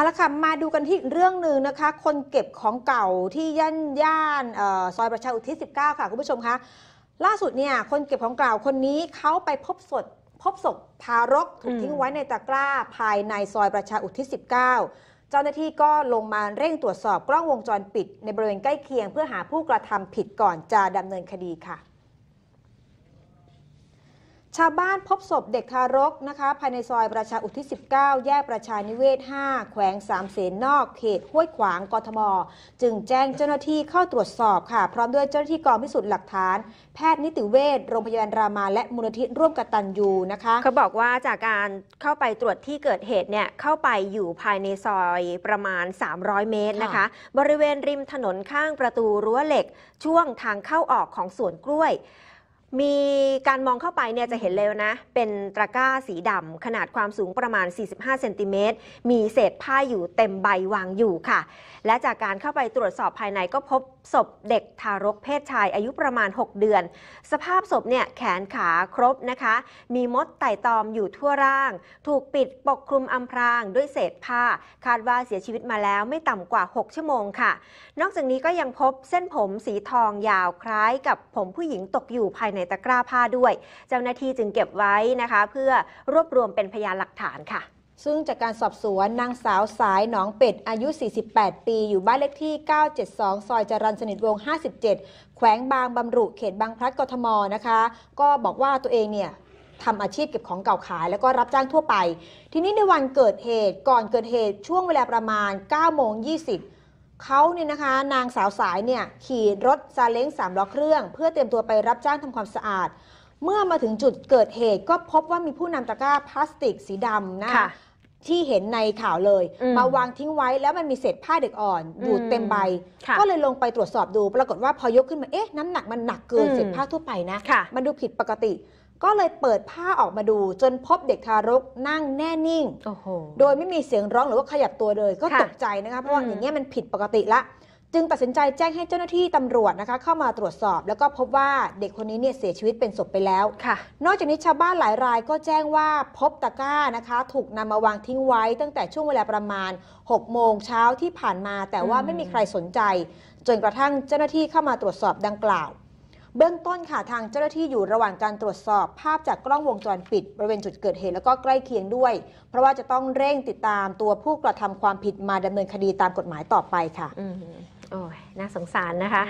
เอาละค่ะมาดูกันที่เรื่องหนึ่งนะคะ คนเก็บของเก่าที่ย่านย่านซอยประชาอุทิศ19 ค่ะ คุณผู้ชมคะ ล่าสุดเนี่ยคนเก็บของเก่า คนนี้เขาไปพบสดพบศพทารก ถูกทิ้งไว้ในตะกร้าภายในซอยประชาอุทิศ19 เจ้าหน้าที่ก็ลงมาเร่งตรวจสอบ กล้องวงจรปิดในบริเวณใกล้เคียงเพื่อหาผู้กระทำผิดก่อนจะดำเนินคดีค่ะชาวบ้านพบศพเด็กทารกนะคะ ภายในซอยประชาอุทิศ19 แยกประชานิเวศ5แขวงสามเสนนอก เขตห้วยขวางกทมจึงแจ้งเจ้าหน้าที่เข้าตรวจสอบค่ะ พร้อมด้วยเจ้าหน้าที่กองพิสูจน์หลักฐาน แพทย์นิติเวชโรงพยาบาลรามาและมูลนิธิร่วมกตัญญูนะคะเขาบอกว่าจากการเข้าไปตรวจที่เกิดเหตุเนี่ยเข้าไปอยู่ภายในซอยประมาณ300เมตรนะคะ บริเวณริมถนนข้างประตูรั้วเหล็กช่วงทางเข้าออกของสวนกล้วยมีการมองเข้าไปเนี่ยจะเห็นเลยนะ เป็นตะกร้า สีดำขนาดความสูงประมาณ 45 เซนติเมตรมีเศษผ้าอยู่เต็มใบวางอยู่ค่ะ และจากการเข้าไปตรวจสอบภายในก็พบศพเด็กทารกเพศชายอายุประมาณ 6 เดือน สภาพศพเนี่ยแขนขาครบนะคะ มีมดไต่ตอมอยู่ทั่วร่าง ถูกปิดปกคลุมอำพรางด้วยเศษผ้าคาดว่าเสียชีวิตมาแล้วไม่ต่ำกว่า 6 ชั่วโมงค่ะ นอกจากนี้ก็ยังพบเส้นผมสีทองยาวคล้ายกับผมผู้หญิงตกอยู่ภายในในตะกร้าผ้าด้วยเจ้าหน้าที่จึงเก็บไว้นะคะเพื่อรวบรวมเป็นพยานหลักฐานค่ะ ซึ่งจากการสอบสวนนางสาวสายหนองเป็ด อายุ 48 ปีอยู่บ้านเลขที่ 972 ซอยจรันสนิทวง 57 แขวงบางบำรุเขตบางพลัดกทมนะคะ ก็บอกว่าตัวเองเนี่ยทำอาชีพเก็บของเก่าขาย แล้วก็รับจ้างทั่วไป ทีนี้ในวันเกิดเหตุก่อนเกิดเหตุช่วงเวลาประมาณ9โมง20เขาเนี่ยนะคะนางสาวสายเนี่ยขี่รถซาเล้งสามล้อเครื่อง เพื่อเตรียมตัวไปรับจ้างทำความสะอาด เมื่อมาถึงจุดเกิดเหตุก็พบว่ามีผู้นำตะกร้าพลาสติกสีดำนะที่เห็นในข่าวเลย มาวางทิ้งไว้แล้วมันมีเศษผ้าเด็กอ่อนอยู่เต็มใบ ก็เลยลงไปตรวจสอบดู ปรากฏว่าพอยกขึ้นมาเอ๊ะน้ำหนักมันหนักเกินเศษผ้าทั่วไปนะมันดูผิดปกติก็เลยเปิดผ้าออกมาดู จนพบเด็กทารกนั่งแน่นิ่งโโโดยไม่มีเสียงร้องหรือว่าขยับตัวเลย ก็ตกใจนะคะเพราะว่าอย่างเงี้ยมันผิดปกติละจึงตัดสินใจแจ้งให้เจ้าหน้าที่ตำรวจนะคะเข้ามาตรวจสอบ แล้วก็พบว่าเด็กคนนี้เนี่ยเสียชีวิตเป็นศพไปแล้วค่ะ นอกจากนี้ชาวบ้านหลายรายก็แจ้งว่าพบตะกร้านะคะ ถูกนำมาวางทิ้งไว้ ตั้งแต่ช่วงเวลาประมาณ6โมงเช้าที่ผ่านมา แต่ว่าไม่มีใครสนใจ จนกระทั่งเจ้าหน้าที่เข้ามาตรวจสอบดังกล่าวเบื้องต้นค่ะทางเจ้าหน้าที่อยู่ระหว่างการตรวจสอบภาพจากกล้องวงจรปิดบริเวณจุดเกิดเหตุแล้วก็ใกล้เคียงด้วย เพราะว่าจะต้องเร่งติดตามตัวผู้กระทำความผิดมาดำเนินคดีตามกฎหมายต่อไปค่ะอมโอ้ยน่าสงสารนะคะ